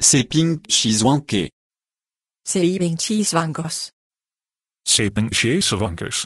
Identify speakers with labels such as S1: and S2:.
S1: Seping Chiswanke.
S2: Seping Chiswankos.
S1: cheese Chiswankos.